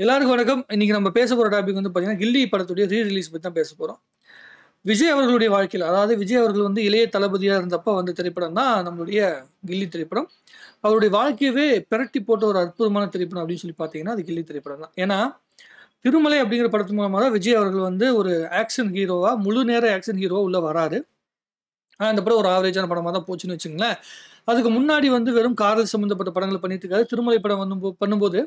எல்லாருக்கும் வணக்கம் இன்னைக்கு நம்ம பேச போகிற டாபிக் வந்து பார்த்தீங்கன்னா கில்லி படத்துடைய ரீ ரிலீஸ் பற்றி தான் பேச போகிறோம் விஜய் அவர்களுடைய வாழ்க்கையில் அதாவது விஜய் அவர்கள் வந்து இளைய தளபதியாக இருந்தப்போ வந்த திரைப்படம் தான் நம்மளுடைய கில்லி திரைப்படம் அவருடைய வாழ்க்கையவே பிரட்டி போட்ட ஒரு அற்புதமான திரைப்படம் அப்படின்னு சொல்லி பார்த்தீங்கன்னா அது கில்லி திரைப்படம் தான் ஏன்னா திருமலை அப்படிங்கிற படத்து மூலமாக தான் விஜய் அவர்கள் வந்து ஒரு ஆக்ஷன் ஹீரோவாக முழு நேர ஆக்ஷன் ஹீரோவாக உள்ளே வராரு அந்த படம் ஒரு ஆவரேஜான படமாக தான் போச்சுன்னு வச்சுங்களேன் அதுக்கு முன்னாடி வந்து வெறும் காதல் சம்மந்தப்பட்ட படங்கள் பண்ணிட்டு இருக்காரு திருமலை படம் வந்து பண்ணும்போது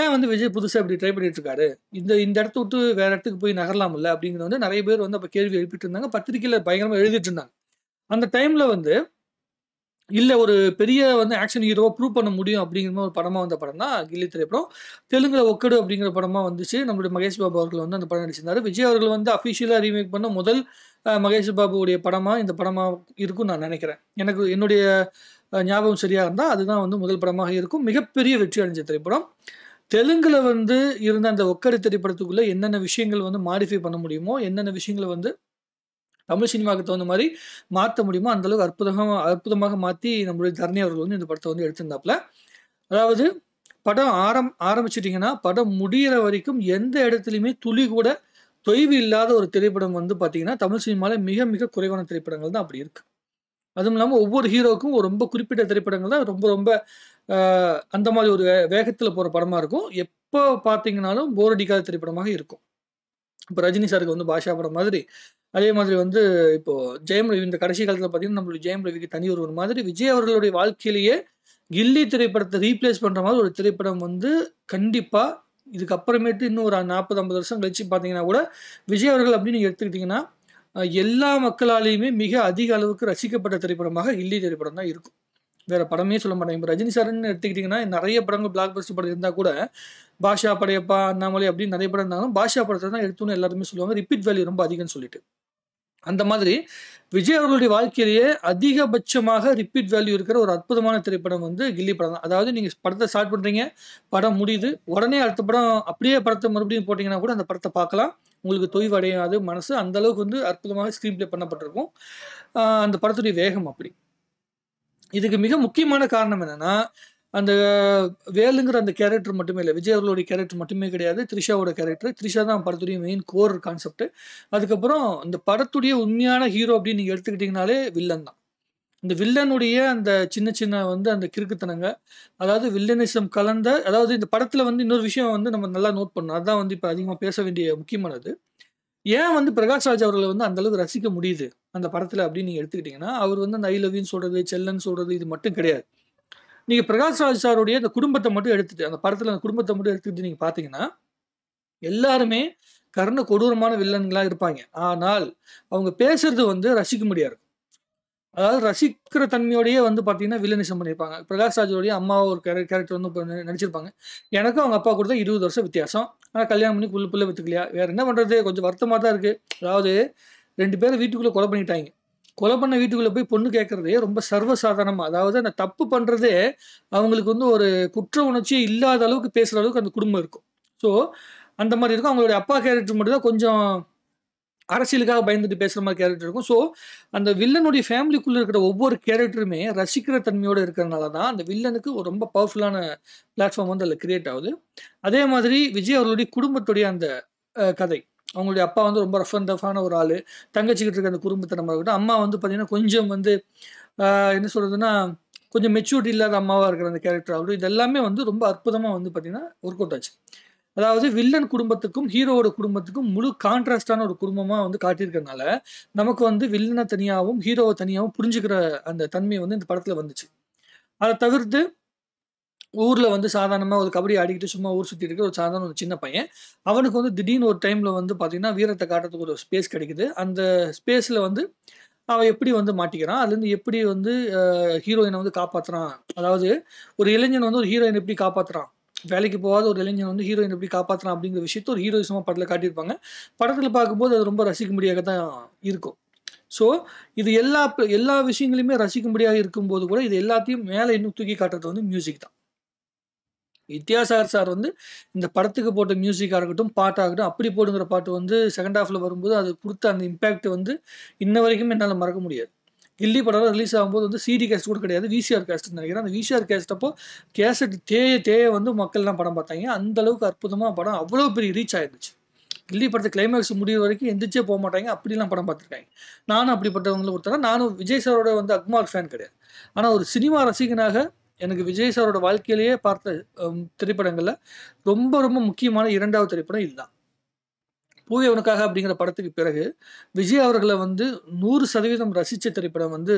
ஏன் வந்து விஜய் புதுசாக இப்படி ட்ரை பண்ணிட்டு இருக்காரு இந்த இந்த இடத்த விட்டு வேற இடத்துக்கு போய் நகரலாம் இல்லை அப்படிங்கிறது வந்து நிறைய பேர் வந்து அப்போ கேள்வி எழுப்பிட்டு இருந்தாங்க பத்திரிகையில் பயங்கரமாக எழுதிட்டு இருந்தாங்க அந்த டைமில் வந்து இல்லை ஒரு பெரிய வந்து ஆக்ஷன் ஹீரோவை ப்ரூவ் பண்ண முடியும் அப்படிங்கிற ஒரு படமாக வந்த படம் தான் கில்லி திரைப்படம் தெலுங்கில் ஒக்கடு அப்படிங்கிற படமாக வந்துச்சு நம்மளுடைய மகேஷ் பாபு அவர்கள் வந்து அந்த படம் நடிச்சிருந்தாரு விஜய் அவர்கள் வந்து அஃபிஷியலாக ரீமேக் பண்ண முதல் மகேஷ் பாபுடைய படமாக இந்த படமாக இருக்கும் நான் நினைக்கிறேன் எனக்கு என்னுடைய ஞாபகம் சரியாக இருந்தால் அதுதான் வந்து முதல் படமாக இருக்கும் மிகப்பெரிய வெற்றி அடைஞ்ச திரைப்படம் தெலுங்கில் வந்து இருந்த அந்த ஒக்கடி திரைப்படத்துக்குள்ளே என்னென்ன விஷயங்கள் வந்து மாடிஃபை பண்ண முடியுமோ என்னென்ன விஷயங்களை வந்து தமிழ் சினிமாவுக்கு தகுந்த மாதிரி மாற்ற முடியுமோ அந்தளவுக்கு அற்புதமாக அற்புதமாக மாற்றி நம்மளுடைய தரணி அவர்கள் வந்து இந்த படத்தை வந்து எடுத்திருந்தாப்புல அதாவது படம் ஆரம் ஆரம்பிச்சிட்டிங்கன்னா படம் முடிகிற வரைக்கும் எந்த இடத்துலையுமே துளி கூட தொய்வு இல்லாத ஒரு திரைப்படம் வந்து பார்த்தீங்கன்னா தமிழ் சினிமாவில் மிக மிக குறைவான திரைப்படங்கள் தான் அப்படி இருக்குது அதுவும் இல்லாமல் ஒவ்வொரு ஹீரோக்கும் ரொம்ப குறிப்பிட்ட திரைப்படங்கள் தான் ரொம்ப ரொம்ப அந்த மாதிரி ஒரு வேகத்தில் போகிற படமாக இருக்கும் எப்போ பார்த்தீங்கனாலும் போர் அடிக்காத திரைப்படமாக இருக்கும் இப்போ ரஜினி சாருக்கு வந்து பாஷா படம் மாதிரி அதே மாதிரி வந்து இப்போது ஜெயம் ரவி இந்த கடைசி காலத்தில் பார்த்தீங்கன்னா நம்மளுடைய ஜெயம் ரவிக்கு தனி ஒரு மாதிரி விஜய் அவர்களுடைய வாழ்க்கையிலேயே கில்லி திரைப்படத்தை ரீப்ளேஸ் பண்ணுற மாதிரி ஒரு திரைப்படம் வந்து கண்டிப்பாக இதுக்கப்புறமேட்டு இன்னும் ஒரு நாற்பது ஐம்பது வருஷம் கழிச்சு பார்த்தீங்கன்னா கூட விஜய் அவர்கள் அப்படின்னு நீங்கள் எடுத்துக்கிட்டிங்கன்னா எல்லா மக்களாலேயுமே மிக அதிக அளவுக்கு ரசிக்கப்பட்ட திரைப்படமாக கில்லி திரைப்படம் தான் இருக்கும் வேறு படமே சொல்ல மாட்டாங்க இப்போ ரஜினி சார்னு எடுத்துக்கிட்டிங்கன்னா நிறைய படங்கள் பிளாக் பஸ்ட் படம் இருந்தால் கூட பாஷா படையப்பா அண்ணாமலை அப்படின்னு நிறைய படம் இருந்தாலும் பாஷா படத்தை தான் எடுத்துன்னு எல்லாருமே சொல்லுவாங்க ரிப்பீட் வேல்யூ ரொம்ப அதிகம்னு சொல்லிட்டு அந்த மாதிரி விஜய் அவர்களுடைய வாழ்க்கையிலேயே அதிகபட்சமாக ரிப்பீட் வேல்யூ இருக்கிற ஒரு அற்புதமான திரைப்படம் வந்து கில்லி படம் தான் அதாவது நீங்கள் படத்தை ஸ்டார்ட் பண்ணுறீங்க படம் முடியுது உடனே அடுத்த படம் அப்படியே படத்தை மறுபடியும் போட்டிங்கன்னா கூட அந்த படத்தை பார்க்கலாம் உங்களுக்கு தொய்வடையாது மனசு அந்த அளவுக்கு வந்து அற்புதமாக ஸ்க்ரீன் ப்ளே பண்ணப்பட்டிருக்கும் அந்த படத்துடைய வேகம் அப்படி இதுக்கு மிக முக்கியமான காரணம் என்னென்னா அந்த வேலுங்கிற அந்த கேரக்டர் மட்டுமே இல்லை விஜய் அவர்களுடைய கேரக்டர் மட்டுமே கிடையாது த்ரிஷாவோட கேரக்டர் த்ரிஷா தான் படத்துடைய மெயின் கோர் கான்செப்ட் அதுக்கப்புறம் இந்த படத்துடைய உண்மையான ஹீரோ அப்படின்னு நீங்கள் எடுத்துக்கிட்டிங்கனாலே வில்லன் தான் இந்த வில்லனுடைய அந்த சின்ன சின்ன வந்து அந்த கிறுக்குத்தனங்க அதாவது வில்லனிசம் கலந்த அதாவது இந்த படத்தில் வந்து இன்னொரு விஷயம் வந்து நம்ம நல்லா நோட் பண்ணணும் அதுதான் வந்து இப்போ அதிகமாக பேச வேண்டிய முக்கியமானது ஏன் வந்து பிரகாஷ் ராஜ் அவர்களை வந்து அந்தளவுக்கு ரசிக்க முடியுது அந்த படத்தில் அப்படின்னு நீங்கள் எடுத்துக்கிட்டிங்கன்னா அவர் வந்து அந்த ஐ லவ்யூன்னு சொல்கிறது செல்லன்னு சொல்கிறது இது மட்டும் கிடையாது நீங்கள் ராஜ் சாருடைய அந்த குடும்பத்தை மட்டும் எடுத்துகிட்டு அந்த படத்தில் அந்த குடும்பத்தை மட்டும் எடுத்துக்கிட்டு நீங்கள் பார்த்தீங்கன்னா எல்லாருமே கர்ண கொடூரமான வில்லன்களாக இருப்பாங்க ஆனால் அவங்க பேசுறது வந்து ரசிக்க முடியாது அதாவது ரசிக்கிற தன்மையோடயே வந்து பார்த்தீங்கன்னா வில்லனிசம் பண்ணியிருப்பாங்க ராஜோடைய அம்மாவை ஒரு கேரக்டர் வந்து நடிச்சிருப்பாங்க எனக்கும் அவங்க அப்பா கொடுத்தா இருபது வருஷம் வித்தியாசம் ஆனால் கல்யாணம் பண்ணி புள்ள புள்ள வித்துக்கலையா வேற என்ன பண்ணுறது கொஞ்சம் வருத்தமாக தான் இருக்குது அதாவது ரெண்டு பேரும் வீட்டுக்குள்ளே கொலை பண்ணிட்டாங்க கொலை பண்ண வீட்டுக்குள்ளே போய் பொண்ணு கேட்குறதே ரொம்ப சர்வசாதாரணமாக அதாவது அந்த தப்பு பண்ணுறதே அவங்களுக்கு வந்து ஒரு குற்ற உணர்ச்சியே இல்லாத அளவுக்கு பேசுகிற அளவுக்கு அந்த குடும்பம் இருக்கும் ஸோ அந்த மாதிரி இருக்கும் அவங்களுடைய அப்பா கேரக்டர் மட்டும் தான் கொஞ்சம் அரசியலுக்காக பயந்துட்டு பேசுகிற மாதிரி கேரக்டர் இருக்கும் ஸோ அந்த வில்லனுடைய ஃபேமிலிக்குள்ளே இருக்கிற ஒவ்வொரு கேரக்டருமே ரசிக்கிற தன்மையோடு இருக்கிறனால தான் அந்த வில்லனுக்கு ஒரு ரொம்ப பவர்ஃபுல்லான பிளாட்ஃபார்ம் வந்து அதில் கிரியேட் ஆகுது அதே மாதிரி விஜய் அவர்களுடைய குடும்பத்துடைய அந்த கதை அவங்களுடைய அப்பா வந்து ரொம்ப ரஃப் அண்ட் ரஃபான ஒரு ஆள் தங்கச்சிக்கிட்டு இருக்க அந்த குடும்பத்தை நம்ம இருக்கட்டும் அம்மா வந்து பார்த்திங்கன்னா கொஞ்சம் வந்து என்ன சொல்கிறதுனா கொஞ்சம் மெச்சூரிட்டி இல்லாத அம்மாவாக இருக்கிற அந்த கேரக்டர் அவரு இது எல்லாமே வந்து ரொம்ப அற்புதமாக வந்து பார்த்திங்கன்னா ஒர்க் அவுட் ஆச்சு அதாவது வில்லன் குடும்பத்துக்கும் ஹீரோவோட குடும்பத்துக்கும் முழு கான்ட்ராஸ்டான ஒரு குடும்பமாக வந்து காட்டியிருக்கிறதுனால நமக்கு வந்து வில்லனை தனியாகவும் ஹீரோவை தனியாகவும் புரிஞ்சுக்கிற அந்த தன்மை வந்து இந்த படத்தில் வந்துச்சு அதை தவிர்த்து ஊரில் வந்து சாதாரணமாக ஒரு கபடி ஆடிக்கிட்டு சும்மா ஊர் சுற்றி இருக்கிற ஒரு சாதாரண ஒரு சின்ன பையன் அவனுக்கு வந்து திடீர்னு ஒரு டைமில் வந்து பார்த்திங்கன்னா வீரத்தை காட்டுறதுக்கு ஒரு ஸ்பேஸ் கிடைக்குது அந்த ஸ்பேஸில் வந்து அவன் எப்படி வந்து மாட்டிக்கிறான் அதுலேருந்து எப்படி வந்து ஹீரோயினை வந்து காப்பாற்றுறான் அதாவது ஒரு இளைஞன் வந்து ஒரு ஹீரோயின் எப்படி காப்பாற்றுறான் வேலைக்கு போகாத ஒரு இளைஞன் வந்து ஹீரோயின் எப்படி காப்பாற்றுறான் அப்படிங்கிற விஷயத்த ஒரு ஹீரோயிசமாக படத்தில் காட்டியிருப்பாங்க படத்தில் பார்க்கும்போது அது ரொம்ப ரசிக்க முடியாத தான் இருக்கும் ஸோ இது எல்லா எல்லா விஷயங்களையுமே ரசிக்கும்படியாக இருக்கும்போது கூட இது எல்லாத்தையும் மேலே இன்னும் தூக்கி காட்டுறது வந்து மியூசிக் தான் வித்யாசாகர் சார் வந்து இந்த படத்துக்கு போட்ட மியூசிக்காக இருக்கட்டும் பாட்டாகட்டும் அப்படி போடுங்கிற பாட்டு வந்து செகண்ட் ஹாஃபில் வரும்போது அது கொடுத்த அந்த இம்பேக்ட் வந்து இன்ன வரைக்கும் என்னால் மறக்க முடியாது கில்லி படம் ரிலீஸ் ஆகும்போது வந்து சிடி கேஸ்ட் கூட கிடையாது விசிஆர் கேஸ்ட் நினைக்கிறேன் அந்த விசிஆர் கேஸ்ட் அப்போ கேசட் தேய தேய வந்து மக்கள்லாம் படம் பார்த்தாங்க அந்த அளவுக்கு அற்புதமாக படம் அவ்வளோ பெரிய ரீச் ஆயிருந்துச்சு கில்லி படத்தை கிளைமேக்ஸ் முடிவு வரைக்கும் எந்திரிச்சே போக மாட்டாங்க அப்படிலாம் படம் பார்த்துருக்காங்க நானும் அப்படிப்பட்டவங்களும் கொடுத்தேன்னா நானும் விஜய் சாரோட வந்து அக்மார் ஃபேன் கிடையாது ஆனால் ஒரு சினிமா ரசிகனாக எனக்கு விஜய் சாரோட வாழ்க்கையிலேயே பார்த்த திரைப்படங்களில் ரொம்ப ரொம்ப முக்கியமான இரண்டாவது திரைப்படம் இதுதான் பூவே அப்படிங்கிற படத்துக்கு பிறகு விஜய் அவர்களை வந்து நூறு சதவீதம் ரசித்த திரைப்படம் வந்து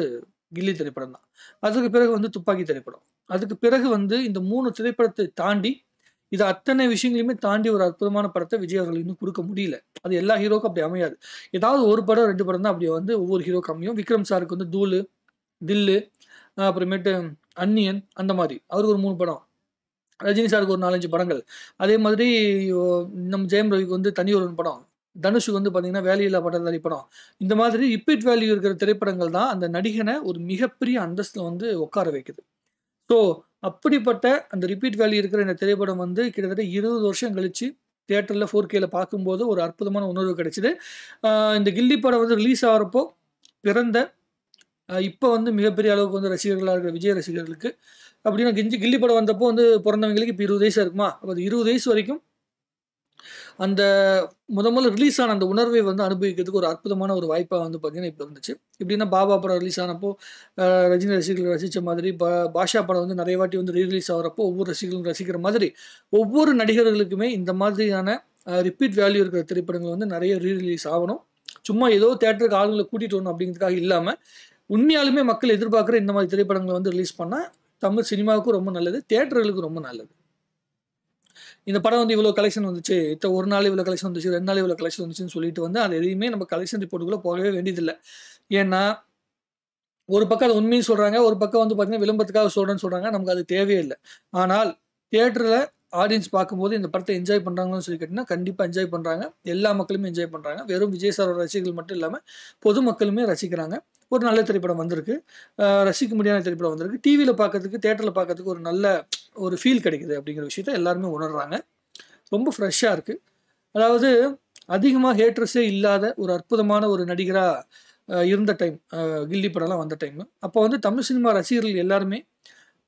கில்லி திரைப்படம் தான் அதுக்கு பிறகு வந்து துப்பாக்கி திரைப்படம் அதுக்கு பிறகு வந்து இந்த மூணு திரைப்படத்தை தாண்டி இது அத்தனை விஷயங்களையுமே தாண்டி ஒரு அற்புதமான படத்தை விஜய் அவர்கள் இன்னும் கொடுக்க முடியல அது எல்லா ஹீரோக்கும் அப்படி அமையாது ஏதாவது ஒரு படம் ரெண்டு படம் தான் அப்படி வந்து ஒவ்வொரு ஹீரோக்கு அமையும் விக்ரம் சாருக்கு வந்து தூளு தில்லு அப்புறமேட்டு அன்னியன் அந்த மாதிரி அவருக்கு ஒரு மூணு படம் ரஜினி சாருக்கு ஒரு நாலஞ்சு படங்கள் அதே மாதிரி நம்ம ஜெயம் ரவிக்கு வந்து தனி ஒரு படம் தனுஷுக்கு வந்து பார்த்தீங்கன்னா வேலையில்லா பட்டதாரி படம் இந்த மாதிரி ரிப்பீட் வேல்யூ இருக்கிற திரைப்படங்கள் தான் அந்த நடிகனை ஒரு மிகப்பெரிய அந்தஸ்தில் வந்து உட்கார வைக்குது ஸோ அப்படிப்பட்ட அந்த ரிப்பீட் வேல்யூ இருக்கிற இந்த திரைப்படம் வந்து கிட்டத்தட்ட இருபது வருஷம் கழித்து தியேட்டரில் ஃபோர் கேல பார்க்கும்போது ஒரு அற்புதமான உணர்வு கிடைச்சிது இந்த கில்லி படம் வந்து ரிலீஸ் ஆகிறப்போ பிறந்த இப்போ வந்து மிகப்பெரிய அளவுக்கு வந்து ரசிகர்களாக இருக்கிற விஜய் ரசிகர்களுக்கு அப்படின்னா கிஞ்சி கில்லி படம் வந்தப்போ வந்து பிறந்தவங்களுக்கு இப்போ இருபது வயசாக இருக்குமா அப்போ அது இருபது வயசு வரைக்கும் அந்த முத முதல்ல ரிலீஸ் ஆன அந்த உணர்வை வந்து அனுபவிக்கிறதுக்கு ஒரு அற்புதமான ஒரு வாய்ப்பாக வந்து பார்த்தீங்கன்னா இப்போ இருந்துச்சு இப்படின்னா பாபா படம் ரிலீஸ் ஆனப்போ ரஜினி ரசிகர்கள் ரசித்த மாதிரி பா பாஷா படம் வந்து நிறைய வாட்டி வந்து ரீ ஆகிறப்போ ஒவ்வொரு ரசிகர்களும் ரசிக்கிற மாதிரி ஒவ்வொரு நடிகர்களுக்குமே இந்த மாதிரியான ரிப்பீட் வேல்யூ இருக்கிற திரைப்படங்கள் வந்து நிறைய ரீ ரிலீஸ் ஆகணும் சும்மா ஏதோ தேட்டருக்கு ஆளுங்களை கூட்டிகிட்டு வரணும் அப்படிங்கிறதுக்காக இல்லாமல் உண்மையாலுமே மக்கள் எதிர்பார்க்குற இந்த மாதிரி திரைப்படங்களை வந்து ரிலீஸ் பண்ணால் தமிழ் சினிமாவுக்கும் ரொம்ப நல்லது தேட்டர்களுக்கும் ரொம்ப நல்லது இந்த படம் வந்து இவ்வளோ கலெக்ஷன் வந்துச்சு இத்த ஒரு நாள் இவ்வளோ கலெக்ஷன் வந்துச்சு ரெண்டு நாள் இவ்வளோ கலெக்ஷன் வந்துச்சுன்னு சொல்லிட்டு வந்து அது எதையுமே நம்ம கலெக்ஷன் ரிப்போர்ட்டுக்குள்ளே போகவே வேண்டியதில்லை ஏன்னா ஒரு பக்கம் அது உண்மையும் சொல்கிறாங்க ஒரு பக்கம் வந்து பார்த்திங்கன்னா விளம்பரத்துக்காக சொல்கிறேன்னு சொல்கிறாங்க நமக்கு அது தேவையே இல்லை ஆனால் தேட்டரில் ஆடியன்ஸ் பார்க்கும்போது இந்த படத்தை என்ஜாய் பண்ணுறாங்கன்னு சொல்லி கேட்டிங்கன்னா கண்டிப்பாக என்ஜாய் பண்ணுறாங்க எல்லா மக்களுமே என்ஜாய் பண்ணுறாங்க வெறும் விஜய் சாரோட ரசிகர்கள் மட்டும் இல்லாமல் பொது மக்களுமே ரசிக்கிறாங்க ஒரு நல்ல திரைப்படம் வந்திருக்கு ரசிக்க முடியாத திரைப்படம் வந்திருக்கு டிவியில் பார்க்கறதுக்கு தேட்டரில் பார்க்கறதுக்கு ஒரு நல்ல ஒரு ஃபீல் கிடைக்குது அப்படிங்கிற விஷயத்த எல்லாருமே உணர்றாங்க ரொம்ப ஃப்ரெஷ்ஷாக இருக்குது அதாவது அதிகமாக ஹேட்ரஸே இல்லாத ஒரு அற்புதமான ஒரு நடிகராக இருந்த டைம் கில்லி படம்லாம் வந்த டைம் அப்போ வந்து தமிழ் சினிமா ரசிகர்கள் எல்லாருமே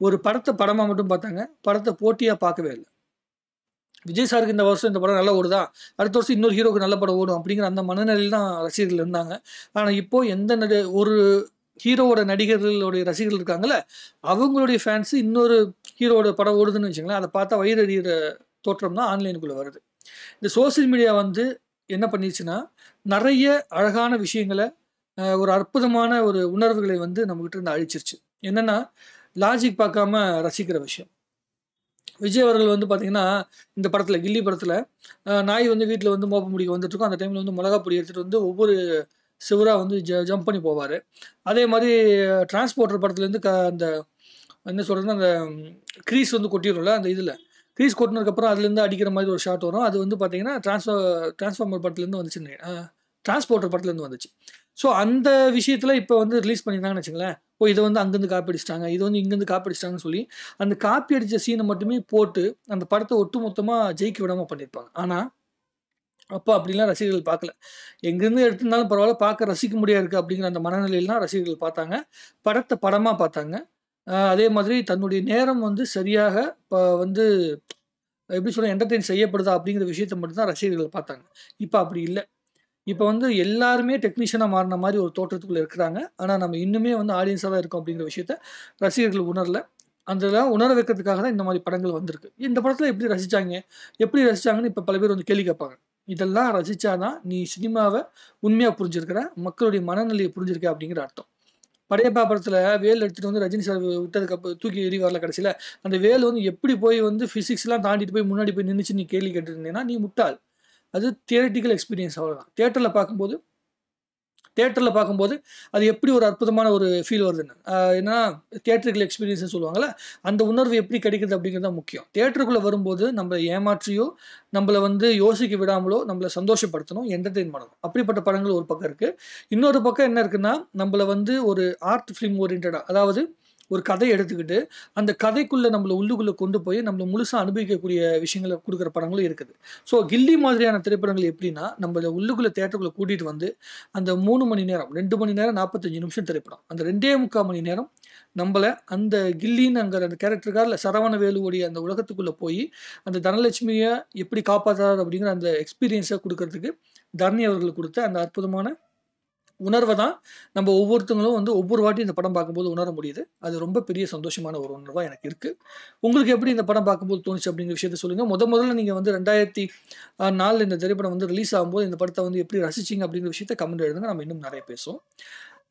ஒரு படத்தை படமாக மட்டும் பார்த்தாங்க படத்தை போட்டியாக பார்க்கவே இல்லை விஜய் சாருக்கு இந்த வருஷம் இந்த படம் நல்லா ஓடுதா அடுத்த வருஷம் இன்னொரு ஹீரோக்கு நல்ல படம் ஓடும் அப்படிங்கிற அந்த மனநிலையில் தான் ரசிகர்கள் இருந்தாங்க ஆனால் இப்போது எந்த நடி ஒரு ஹீரோவோட நடிகர்களுடைய ரசிகர்கள் இருக்காங்கள அவங்களுடைய ஃபேன்ஸு இன்னொரு ஹீரோவோட படம் ஓடுதுன்னு வச்சுங்களேன் அதை பார்த்தா அடிகிற தோற்றம் தான் ஆன்லைனுக்குள்ளே வருது இந்த சோசியல் மீடியா வந்து என்ன பண்ணிடுச்சுன்னா நிறைய அழகான விஷயங்களை ஒரு அற்புதமான ஒரு உணர்வுகளை வந்து நம்மக்கிட்ட இருந்து அழிச்சிருச்சு என்னென்னா லாஜிக் பார்க்காம ரசிக்கிற விஷயம் விஜய் அவர்கள் வந்து பார்த்தீங்கன்னா இந்த படத்தில் கில்லி படத்தில் நாய் வந்து வீட்டில் வந்து மோப்ப முடிக்க வந்துட்டுருக்கோம் அந்த டைமில் வந்து மிளகா பொடி எடுத்துகிட்டு வந்து ஒவ்வொரு சிவராக வந்து ஜ ஜம்ப் பண்ணி போவார் அதே மாதிரி டிரான்ஸ்போர்ட்டர் படத்துலேருந்து க அந்த என்ன சொல்கிறதுன்னா அந்த க்ரீஸ் வந்து கொட்டிடும்ல அந்த இதில் க்ரீஸ் கொட்டினதுக்கப்புறம் அதுலேருந்து அடிக்கிற மாதிரி ஒரு ஷாட் வரும் அது வந்து பார்த்தீங்கன்னா டிரான்ஸ்ஃபார் டிரான்ஸ்ஃபார்மர் படத்துலேருந்து வந்துச்சு டிரான்ஸ்போர்ட்டர் படத்துலேருந்து வந்துச்சு ஸோ அந்த விஷயத்தில் இப்போ வந்து ரிலீஸ் பண்ணியிருந்தாங்கன்னு வச்சுங்களேன் ஓ இதை வந்து அங்கேருந்து காப்பி அடிச்சிட்டாங்க இது வந்து இங்கேருந்து காப்பி அடிச்சிட்டாங்கன்னு சொல்லி அந்த காப்பி அடித்த சீனை மட்டுமே போட்டு அந்த படத்தை ஒட்டு மொத்தமாக ஜெயிக்க விடாமல் பண்ணியிருப்பாங்க ஆனால் அப்போ அப்படிலாம் ரசிகர்கள் பார்க்கல எங்கேருந்து எடுத்திருந்தாலும் பரவாயில்ல பார்க்க ரசிக்க முடியாது இருக்குது அப்படிங்கிற அந்த மனநிலையிலாம் ரசிகர்கள் பார்த்தாங்க படத்தை படமாக பார்த்தாங்க அதே மாதிரி தன்னுடைய நேரம் வந்து சரியாக இப்போ வந்து எப்படி சொல்ல என்டர்டெயின் செய்யப்படுதா அப்படிங்கிற விஷயத்தை மட்டும்தான் ரசிகர்கள் பார்த்தாங்க இப்போ அப்படி இல்லை இப்போ வந்து எல்லாருமே டெக்னீஷியனாக மாறின மாதிரி ஒரு தோற்றத்துக்குள்ளே இருக்கிறாங்க ஆனால் நம்ம இன்னுமே வந்து ஆடியன்ஸாக தான் இருக்கோம் அப்படிங்கிற விஷயத்த ரசிகர்கள் உணரல அதெல்லாம் உணர வைக்கிறதுக்காக தான் இந்த மாதிரி படங்கள் வந்திருக்கு இந்த படத்தில் எப்படி ரசித்தாங்க எப்படி ரசித்தாங்கன்னு இப்போ பல பேர் வந்து கேள்வி கேட்பாங்க இதெல்லாம் ரசித்தா தான் நீ சினிமாவை உண்மையாக புரிஞ்சிருக்கிற மக்களுடைய மனநிலையை புரிஞ்சிருக்க அப்படிங்கிற அர்த்தம் படையப்பா படத்தில் வேல் எடுத்துகிட்டு வந்து ரஜினி சார் விட்டதுக்கு அப்போ தூக்கி எரி வரல கடைசியில் அந்த வேல் வந்து எப்படி போய் வந்து ஃபிசிக்ஸ்லாம் தாண்டிட்டு போய் முன்னாடி போய் நின்றுச்சு நீ கேள்வி கேட்டுருந்தீங்கன்னா நீ முட்டாள் அது தியரட்டிக்கல் எக்ஸ்பீரியன்ஸ் அவ்வளோதான் தேட்டரில் பார்க்கும்போது தேட்டரில் பார்க்கும்போது அது எப்படி ஒரு அற்புதமான ஒரு ஃபீல் வருதுன்னு ஏன்னா தேட்டருக்குள்ள எக்ஸ்பீரியன்ஸ்னு சொல்லுவாங்கள்ல அந்த உணர்வு எப்படி கிடைக்கிறது அப்படிங்கிறது முக்கியம் தேட்டருக்குள்ளே வரும்போது நம்மளை ஏமாற்றியோ நம்மளை வந்து யோசிக்க விடாமலோ நம்மளை சந்தோஷப்படுத்தணும் என்டர்டெயின் பண்ணணும் அப்படிப்பட்ட படங்கள் ஒரு பக்கம் இருக்குது இன்னொரு பக்கம் என்ன இருக்குன்னா நம்மளை வந்து ஒரு ஆர்ட் ஃபிலிம் ஓரியன்டாக அதாவது ஒரு கதையை எடுத்துக்கிட்டு அந்த கதைக்குள்ளே நம்மளை உள்ளுக்குள்ளே கொண்டு போய் நம்மளை முழுசாக அனுபவிக்கக்கூடிய விஷயங்களை கொடுக்குற படங்களும் இருக்குது ஸோ கில்லி மாதிரியான திரைப்படங்கள் எப்படின்னா நம்ம உள்ளுக்குள்ளே தேட்டருக்குள்ளே கூட்டிகிட்டு வந்து அந்த மூணு மணி நேரம் ரெண்டு மணி நேரம் நாற்பத்தஞ்சு நிமிஷம் திரைப்படம் அந்த ரெண்டே முக்கால் மணி நேரம் நம்மளை அந்த கில்லின்னுங்கிற அந்த கேரக்டருக்கார் இல்லை சரவண வேலுவோடைய அந்த உலகத்துக்குள்ளே போய் அந்த தனலட்சுமியை எப்படி காப்பாற்றுறாரு அப்படிங்கிற அந்த எக்ஸ்பீரியன்ஸை கொடுக்கறதுக்கு தரணி அவர்கள் கொடுத்த அந்த அற்புதமான உணர்வை தான் நம்ம ஒவ்வொருத்தங்களும் வந்து ஒவ்வொரு வாட்டியும் இந்த படம் பார்க்கும்போது உணர முடியுது அது ரொம்ப பெரிய சந்தோஷமான ஒரு உணர்வாக எனக்கு இருக்குது உங்களுக்கு எப்படி இந்த படம் பார்க்கும்போது தோணுச்சு அப்படிங்கிற விஷயத்த சொல்லுங்கள் முத முதல்ல நீங்கள் வந்து ரெண்டாயிரத்தி நாலில் இந்த திரைப்படம் வந்து ரிலீஸ் ஆகும்போது இந்த படத்தை வந்து எப்படி ரசிச்சிங்க அப்படிங்கிற விஷயத்த கமெண்ட் எழுதுங்க நம்ம இன்னும் நிறைய பேசுவோம்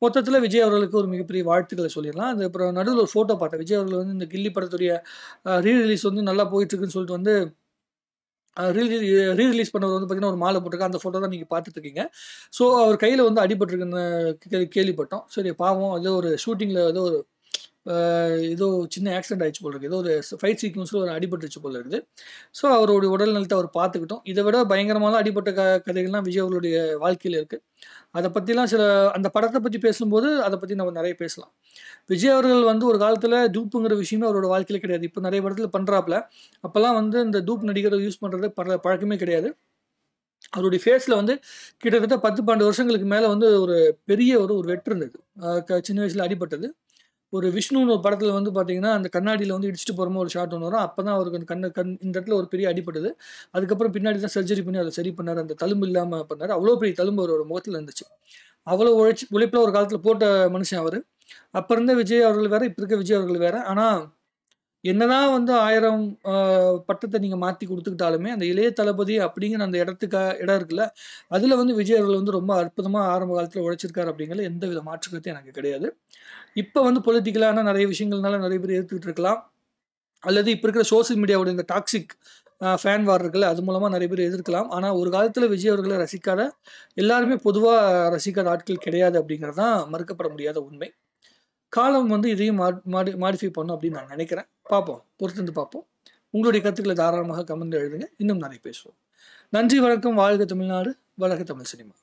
மொத்தத்தில் விஜய் அவர்களுக்கு ஒரு மிகப்பெரிய வாழ்த்துக்களை சொல்லிடலாம் அது அப்புறம் நடுவில் ஒரு ஃபோட்டோ பார்த்தேன் விஜய் அவர்கள் வந்து இந்த கில்லி படத்துடைய ரீ ரிலீஸ் வந்து நல்லா போயிட்டுருக்குன்னு சொல்லிட்டு வந்து ரீரிலீஸ் பண்ணவர் வந்து பார்த்தீங்கன்னா ஒரு மாலை போட்டிருக்க அந்த ஃபோட்டோ தான் நீங்கள் பார்த்துட்ருக்கீங்க ஸோ அவர் கையில் வந்து அடிபட்டிருக்குன்னு கேள்விப்பட்டோம் சரி பாவம் ஏதோ ஒரு ஷூட்டிங்கில் ஏதோ ஒரு ஏதோ சின்ன ஆக்சிடெண்ட் ஆயிடுச்சு போல இருக்குது ஏதோ ஒரு ஃபைட் சீக்வன்ஸில் ஒரு அடிபட்டுச்சு போல இருக்குது ஸோ அவருடைய உடல் நலத்தை அவர் பார்த்துக்கிட்டோம் இதை விட பயங்கரமான அடிபட்ட க கதைகள்லாம் விஜய் அவர்களுடைய வாழ்க்கையில் இருக்குது அதை பற்றிலாம் சில அந்த படத்தை பற்றி பேசும்போது அதை பற்றி நம்ம நிறைய பேசலாம் விஜய் அவர்கள் வந்து ஒரு காலத்தில் தூப்புங்கிற விஷயமே அவரோட வாழ்க்கையில் கிடையாது இப்போ நிறைய படத்தில் பண்ணுறாப்புல அப்போல்லாம் வந்து இந்த தூப் நடிகரை யூஸ் பண்ணுறது பட பழக்கமே கிடையாது அவருடைய ஃபேஸில் வந்து கிட்டத்தட்ட பத்து பன்னெண்டு வருஷங்களுக்கு மேலே வந்து ஒரு பெரிய ஒரு ஒரு வெட்டு இருந்தது சின்ன வயசில் அடிபட்டது ஒரு விஷ்ணுன்னு ஒரு படத்தில் வந்து பார்த்தீங்கன்னா அந்த கண்ணாடியில் வந்து இடிச்சிட்டு போகிறமோ ஒரு ஷாட் ஒன்று வரும் அப்போ தான் அவருக்கு அந்த கண்ணு கண் இந்த இடத்துல ஒரு பெரிய அடிப்பட்டது அதுக்கப்புறம் பின்னாடி தான் சர்ஜரி பண்ணி அதை சரி பண்ணார் அந்த தழும்பு இல்லாமல் பண்ணார் அவ்வளோ பெரிய தழும்பு அவரோட முகத்தில் இருந்துச்சு அவ்வளோ உழைச்சி உழைப்பில் ஒரு காலத்தில் போட்ட மனுஷன் அவர் அப்போ இருந்த விஜய் அவர்கள் வேறு இப்போ இருக்க விஜய் அவர்கள் வேறு ஆனால் என்னதான் வந்து ஆயிரம் பட்டத்தை நீங்கள் மாற்றி கொடுத்துக்கிட்டாலுமே அந்த இளைய தளபதி அப்படிங்கிற அந்த இடத்துக்கா இடம் இருக்குல்ல அதில் வந்து விஜய் அவர்கள் வந்து ரொம்ப அற்புதமாக ஆரம்ப காலத்தில் உழைச்சிருக்காரு அப்படிங்கிறது எந்த வித மாற்றுக்கத்தையும் எனக்கு கிடையாது இப்போ வந்து பொலிட்டிக்கலான நிறைய விஷயங்கள்னால நிறைய பேர் எடுத்துக்கிட்டு இருக்கலாம் அல்லது இப்போ இருக்கிற சோசியல் மீடியாவோட இந்த டாக்ஸிக் ஃபேன் வாரர்கள் அது மூலமாக நிறைய பேர் எதிர்க்கலாம் ஆனால் ஒரு காலத்தில் விஜய் அவர்களை ரசிக்காத எல்லாருமே பொதுவாக ரசிக்காத ஆட்கள் கிடையாது அப்படிங்கிறது தான் மறுக்கப்பட முடியாத உண்மை காலம் வந்து இதையும் மாடி மாடிஃபை பண்ணும் அப்படின்னு நான் நினைக்கிறேன் பார்ப்போம் பொறுத்திருந்து பார்ப்போம் உங்களுடைய கருத்துக்களை தாராளமாக கமெண்ட் எழுதுங்க இன்னும் நிறைய பேசுவோம் நன்றி வணக்கம் வாழ்க தமிழ்நாடு வழக்க தமிழ் சினிமா